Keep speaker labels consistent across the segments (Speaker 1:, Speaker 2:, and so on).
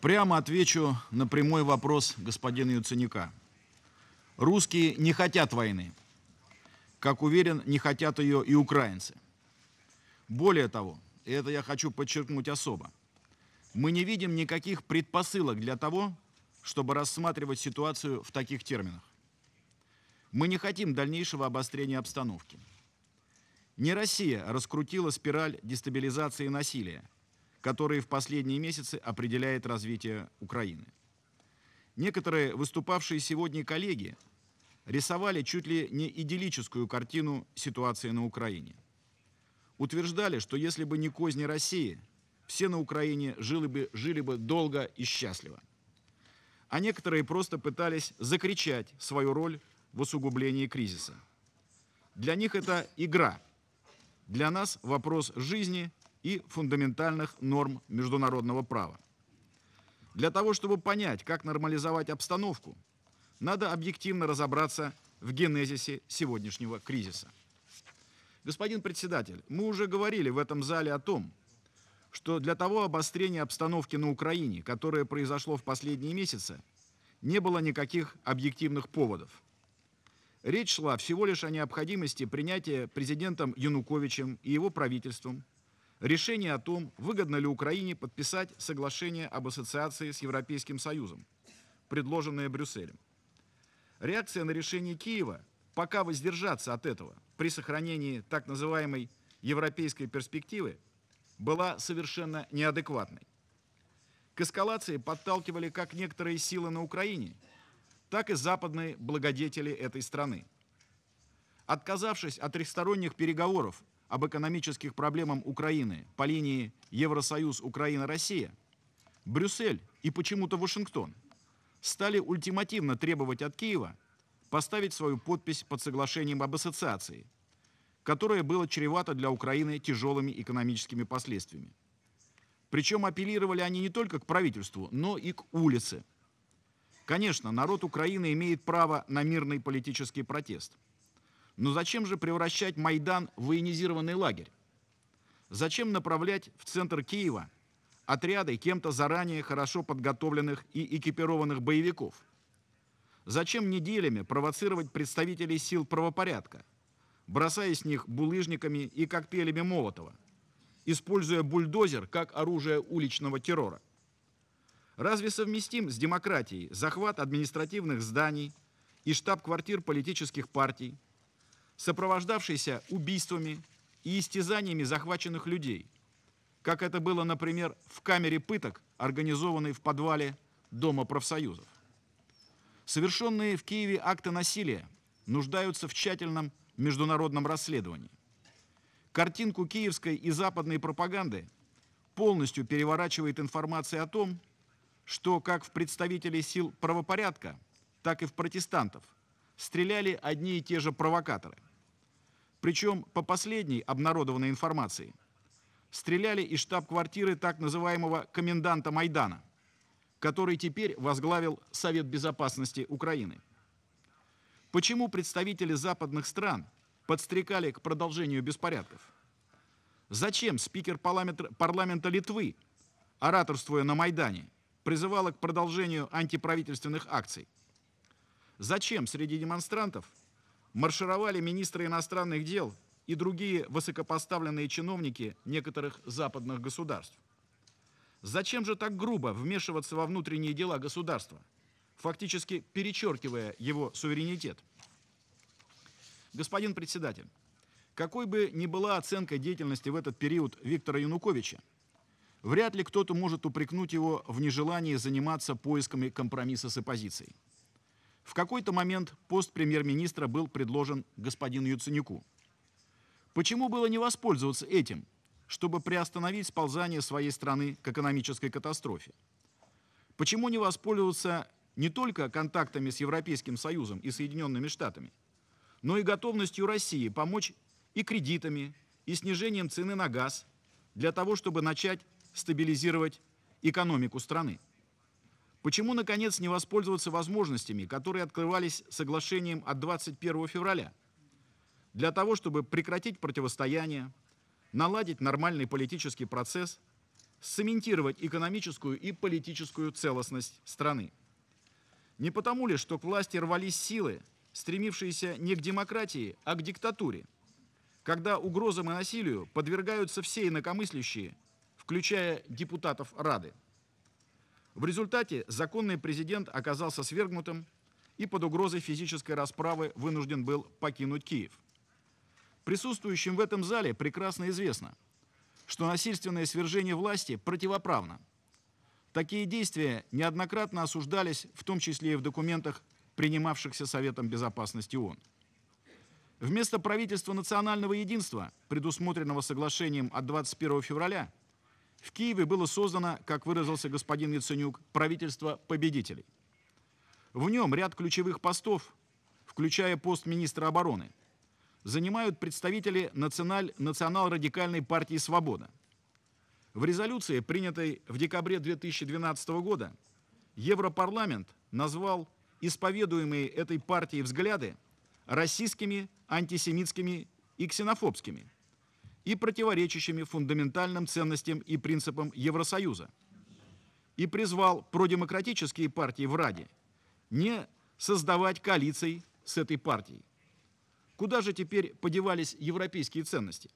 Speaker 1: Прямо отвечу на прямой вопрос господина Юценюка. Русские не хотят войны. Как уверен, не хотят ее и украинцы. Более того, и это я хочу подчеркнуть особо, мы не видим никаких предпосылок для того, чтобы рассматривать ситуацию в таких терминах. Мы не хотим дальнейшего обострения обстановки. Не Россия раскрутила спираль дестабилизации и насилия – которые в последние месяцы определяет развитие Украины. Некоторые выступавшие сегодня коллеги рисовали чуть ли не идиллическую картину ситуации на Украине. Утверждали, что если бы не козни России, все на Украине жили бы, жили бы долго и счастливо. А некоторые просто пытались закричать свою роль в усугублении кризиса. Для них это игра. Для нас вопрос жизни и фундаментальных норм международного права. Для того, чтобы понять, как нормализовать обстановку, надо объективно разобраться в генезисе сегодняшнего кризиса. Господин председатель, мы уже говорили в этом зале о том, что для того обострения обстановки на Украине, которое произошло в последние месяцы, не было никаких объективных поводов. Речь шла всего лишь о необходимости принятия президентом Януковичем и его правительством – решение о том, выгодно ли Украине подписать соглашение об ассоциации с Европейским Союзом, предложенное Брюсселем. Реакция на решение Киева пока воздержаться от этого при сохранении так называемой европейской перспективы была совершенно неадекватной. К эскалации подталкивали как некоторые силы на Украине, так и западные благодетели этой страны. Отказавшись от трехсторонних переговоров об экономических проблемах Украины по линии Евросоюз, Украина, Россия, Брюссель и почему-то Вашингтон стали ультимативно требовать от Киева поставить свою подпись под соглашением об ассоциации, которое было чревато для Украины тяжелыми экономическими последствиями. Причем апеллировали они не только к правительству, но и к улице. Конечно, народ Украины имеет право на мирный политический протест – но зачем же превращать Майдан в военизированный лагерь? Зачем направлять в центр Киева отряды кем-то заранее хорошо подготовленных и экипированных боевиков? Зачем неделями провоцировать представителей сил правопорядка, бросая с них булыжниками и коктейлями Молотова, используя бульдозер как оружие уличного террора? Разве совместим с демократией захват административных зданий и штаб-квартир политических партий – сопровождавшийся убийствами и истязаниями захваченных людей, как это было, например, в камере пыток, организованной в подвале Дома профсоюзов. Совершенные в Киеве акты насилия нуждаются в тщательном международном расследовании. Картинку киевской и западной пропаганды полностью переворачивает информация о том, что как в представителей сил правопорядка, так и в протестантов стреляли одни и те же провокаторы – причем по последней обнародованной информации стреляли из штаб-квартиры так называемого коменданта Майдана, который теперь возглавил Совет Безопасности Украины. Почему представители западных стран подстрекали к продолжению беспорядков? Зачем спикер парламента, Литвы, ораторствуя на Майдане, призывала к продолжению антиправительственных акций? Зачем среди демонстрантов – маршировали министры иностранных дел и другие высокопоставленные чиновники некоторых западных государств. Зачем же так грубо вмешиваться во внутренние дела государства, фактически перечеркивая его суверенитет? Господин председатель, какой бы ни была оценка деятельности в этот период Виктора Януковича, вряд ли кто-то может упрекнуть его в нежелании заниматься поисками компромисса с оппозицией. В какой-то момент пост премьер-министра был предложен господину Юценюку. Почему было не воспользоваться этим, чтобы приостановить сползание своей страны к экономической катастрофе? Почему не воспользоваться не только контактами с Европейским Союзом и Соединенными Штатами, но и готовностью России помочь и кредитами, и снижением цены на газ для того, чтобы начать стабилизировать экономику страны? Почему, наконец, не воспользоваться возможностями, которые открывались соглашением от 21 февраля? Для того, чтобы прекратить противостояние, наладить нормальный политический процесс, цементировать экономическую и политическую целостность страны. Не потому ли, что к власти рвались силы, стремившиеся не к демократии, а к диктатуре, когда угрозам и насилию подвергаются все инакомыслящие, включая депутатов Рады. В результате законный президент оказался свергнутым и под угрозой физической расправы вынужден был покинуть Киев. Присутствующим в этом зале прекрасно известно, что насильственное свержение власти противоправно. Такие действия неоднократно осуждались, в том числе и в документах, принимавшихся Советом Безопасности ООН. Вместо правительства национального единства, предусмотренного соглашением от 21 февраля, в Киеве было создано, как выразился господин Яценюк, правительство победителей. В нем ряд ключевых постов, включая пост министра обороны, занимают представители национал-радикальной партии «Свобода». В резолюции, принятой в декабре 2012 года, Европарламент назвал исповедуемые этой партией взгляды российскими, антисемитскими и ксенофобскими – и противоречащими фундаментальным ценностям и принципам Евросоюза. И призвал продемократические партии в Раде не создавать коалиций с этой партией. Куда же теперь подевались европейские ценности?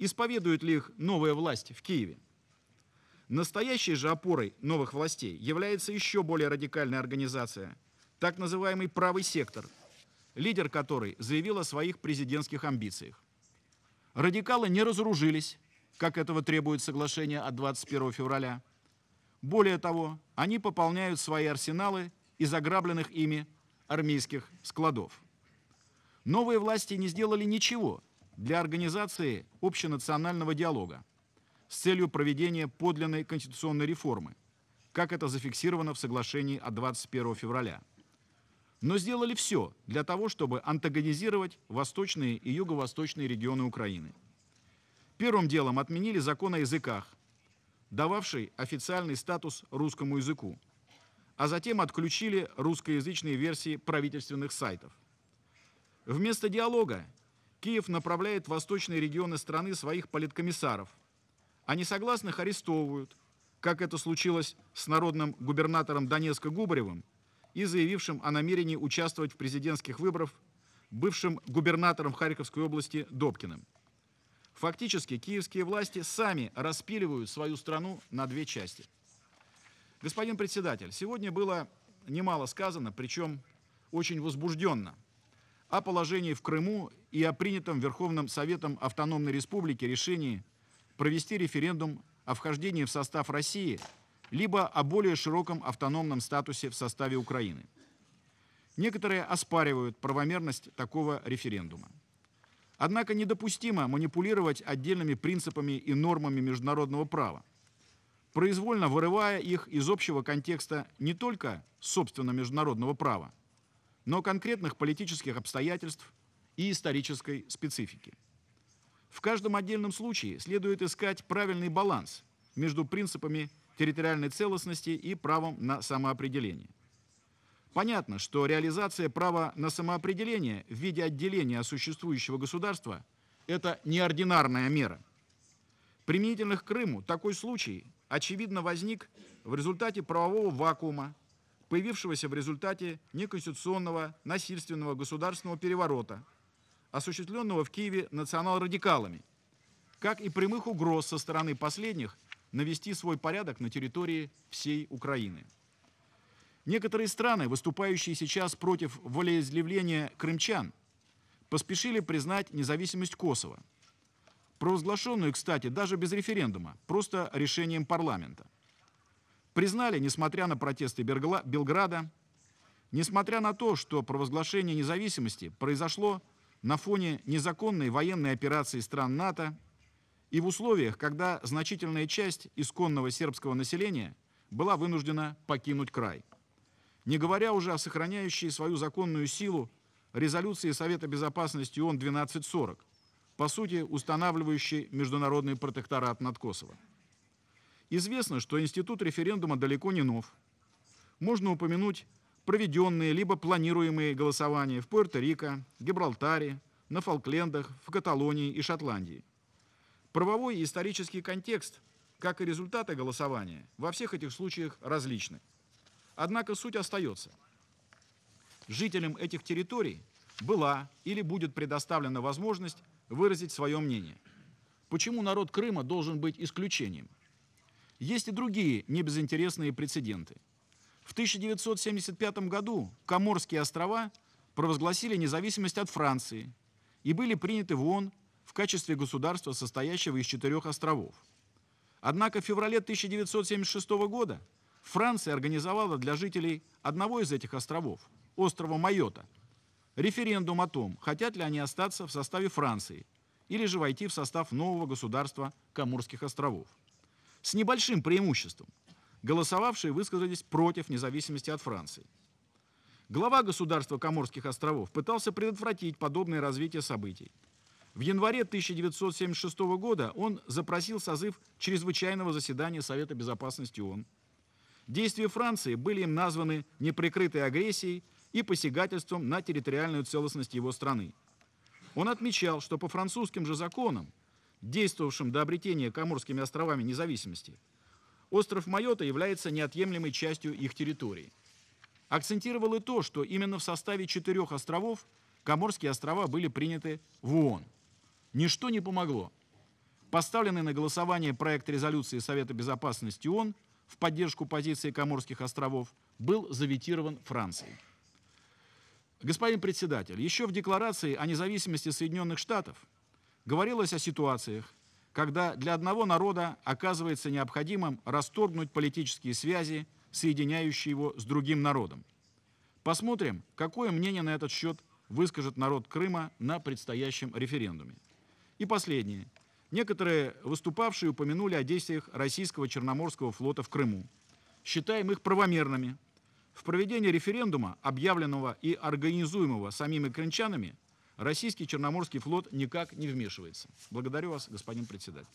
Speaker 1: Исповедует ли их новая власть в Киеве? Настоящей же опорой новых властей является еще более радикальная организация, так называемый «правый сектор», лидер которой заявил о своих президентских амбициях. Радикалы не разоружились, как этого требует соглашение от 21 февраля. Более того, они пополняют свои арсеналы из ограбленных ими армейских складов. Новые власти не сделали ничего для организации общенационального диалога с целью проведения подлинной конституционной реформы, как это зафиксировано в соглашении от 21 февраля но сделали все для того, чтобы антагонизировать восточные и юго-восточные регионы Украины. Первым делом отменили закон о языках, дававший официальный статус русскому языку, а затем отключили русскоязычные версии правительственных сайтов. Вместо диалога Киев направляет в восточные регионы страны своих политкомиссаров, а несогласных арестовывают, как это случилось с народным губернатором Донецка Губаревым – и заявившим о намерении участвовать в президентских выборах бывшим губернатором Харьковской области Добкиным. Фактически киевские власти сами распиливают свою страну на две части. Господин председатель, сегодня было немало сказано, причем очень возбужденно, о положении в Крыму и о принятом Верховным Советом Автономной Республики решении провести референдум о вхождении в состав России – либо о более широком автономном статусе в составе Украины. Некоторые оспаривают правомерность такого референдума. Однако недопустимо манипулировать отдельными принципами и нормами международного права, произвольно вырывая их из общего контекста не только, собственно, международного права, но конкретных политических обстоятельств и исторической специфики. В каждом отдельном случае следует искать правильный баланс между принципами территориальной целостности и правом на самоопределение. Понятно, что реализация права на самоопределение в виде отделения существующего государства – это неординарная мера. Применительно к Крыму такой случай, очевидно, возник в результате правового вакуума, появившегося в результате неконституционного насильственного государственного переворота, осуществленного в Киеве национал-радикалами, как и прямых угроз со стороны последних – навести свой порядок на территории всей Украины. Некоторые страны, выступающие сейчас против волеизъявления крымчан, поспешили признать независимость Косово, провозглашенную, кстати, даже без референдума, просто решением парламента. Признали, несмотря на протесты Белграда, несмотря на то, что провозглашение независимости произошло на фоне незаконной военной операции стран НАТО и в условиях, когда значительная часть исконного сербского населения была вынуждена покинуть край. Не говоря уже о сохраняющей свою законную силу резолюции Совета Безопасности ООН 1240, по сути устанавливающей международный протекторат над Косово. Известно, что институт референдума далеко не нов. Можно упомянуть проведенные либо планируемые голосования в Пуэрто-Рико, Гибралтаре, на Фолклендах, в Каталонии и Шотландии – Правовой и исторический контекст, как и результаты голосования, во всех этих случаях различны. Однако суть остается. Жителям этих территорий была или будет предоставлена возможность выразить свое мнение. Почему народ Крыма должен быть исключением? Есть и другие небезынтересные прецеденты. В 1975 году Коморские острова провозгласили независимость от Франции и были приняты в ООН качестве государства, состоящего из четырех островов. Однако в феврале 1976 года Франция организовала для жителей одного из этих островов, острова Майота, референдум о том, хотят ли они остаться в составе Франции или же войти в состав нового государства Каморских островов. С небольшим преимуществом. Голосовавшие высказались против независимости от Франции. Глава государства Каморских островов пытался предотвратить подобное развитие событий в январе 1976 года он запросил созыв чрезвычайного заседания Совета Безопасности ООН. Действия Франции были им названы неприкрытой агрессией и посягательством на территориальную целостность его страны. Он отмечал, что по французским же законам, действовавшим до обретения Каморскими островами независимости, остров Майота является неотъемлемой частью их территории. Акцентировал и то, что именно в составе четырех островов Каморские острова были приняты в ООН. Ничто не помогло. Поставленный на голосование проект резолюции Совета Безопасности ООН в поддержку позиции Коморских островов был заветирован Францией. Господин председатель, еще в Декларации о независимости Соединенных Штатов говорилось о ситуациях, когда для одного народа оказывается необходимым расторгнуть политические связи, соединяющие его с другим народом. Посмотрим, какое мнение на этот счет выскажет народ Крыма на предстоящем референдуме. И последнее. Некоторые выступавшие упомянули о действиях российского Черноморского флота в Крыму. Считаем их правомерными. В проведении референдума, объявленного и организуемого самими крымчанами, российский Черноморский флот никак не вмешивается. Благодарю вас, господин председатель.